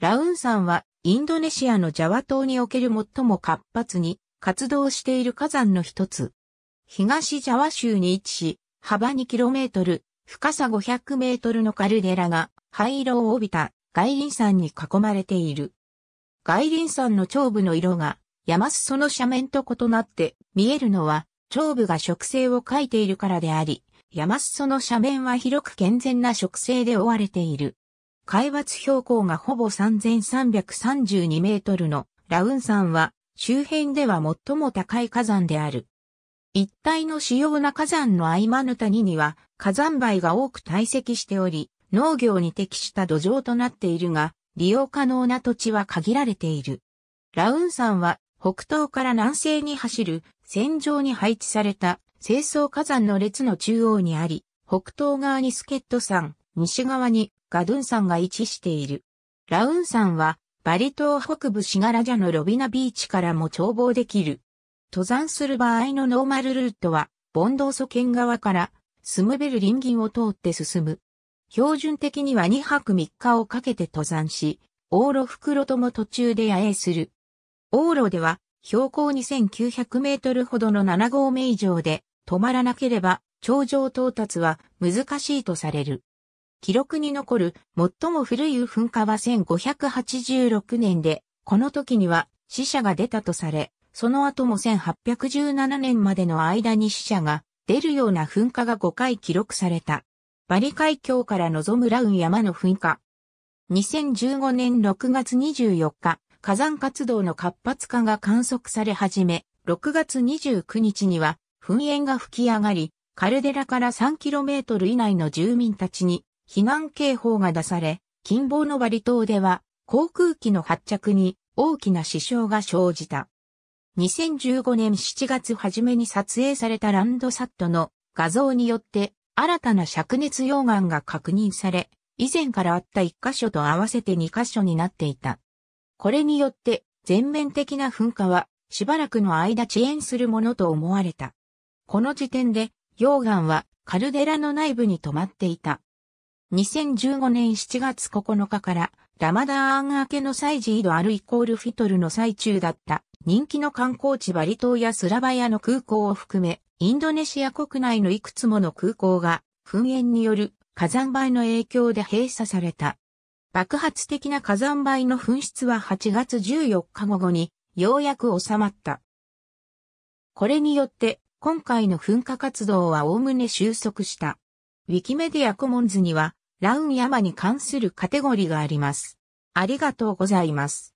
ラウン山はインドネシアのジャワ島における最も活発に活動している火山の一つ。東ジャワ州に位置し、幅 2km、深さ 500m のカルデラが灰色を帯びた外輪山に囲まれている。外輪山の頂部の色が山裾の斜面と異なって見えるのは頂部が植生を描いているからであり、山裾の斜面は広く健全な植生で覆われている。海抜標高がほぼ3332メートルのラウン山は周辺では最も高い火山である。一帯の主要な火山の合間の谷には火山灰が多く堆積しており、農業に適した土壌となっているが、利用可能な土地は限られている。ラウン山は北東から南西に走る線上に配置された清掃火山の列の中央にあり、北東側にスケット山、西側にガドゥン山が位置している。ラウン山はバリ島北部シガラジャのロビナビーチからも眺望できる。登山する場合のノーマルルートは、ボンドーソ県側からスムベル林銀を通って進む。標準的には2泊3日をかけて登山し、往路袋とも途中で野営する。往路では標高2900メートルほどの7合目以上で止まらなければ頂上到達は難しいとされる。記録に残る最も古い噴火は1586年で、この時には死者が出たとされ、その後も1817年までの間に死者が出るような噴火が5回記録された。バリ海峡から望むラウン山の噴火。2015年6月24日、火山活動の活発化が観測され始め、6月29日には噴煙が吹き上がり、カルデラから 3km 以内の住民たちに避難警報が出され、近傍のバリ島では航空機の発着に大きな支障が生じた。2015年7月初めに撮影されたランドサットの画像によって新たな灼熱溶岩が確認され、以前からあった1箇所と合わせて2箇所になっていた。これによって全面的な噴火はしばらくの間遅延するものと思われた。この時点で溶岩はカルデラの内部に止まっていた。2015年7月9日からラマダーン明けの祭事イドアルイコールフィトルの最中だった人気の観光地バリ島やスラバヤの空港を含めインドネシア国内のいくつもの空港が噴煙による火山灰の影響で閉鎖された。爆発的な火山灰の噴出は8月14日午後にようやく収まった。これによって今回の噴火活動は概ね収束した。ウィキメディアコモンズにはラウン山に関するカテゴリがあります。ありがとうございます。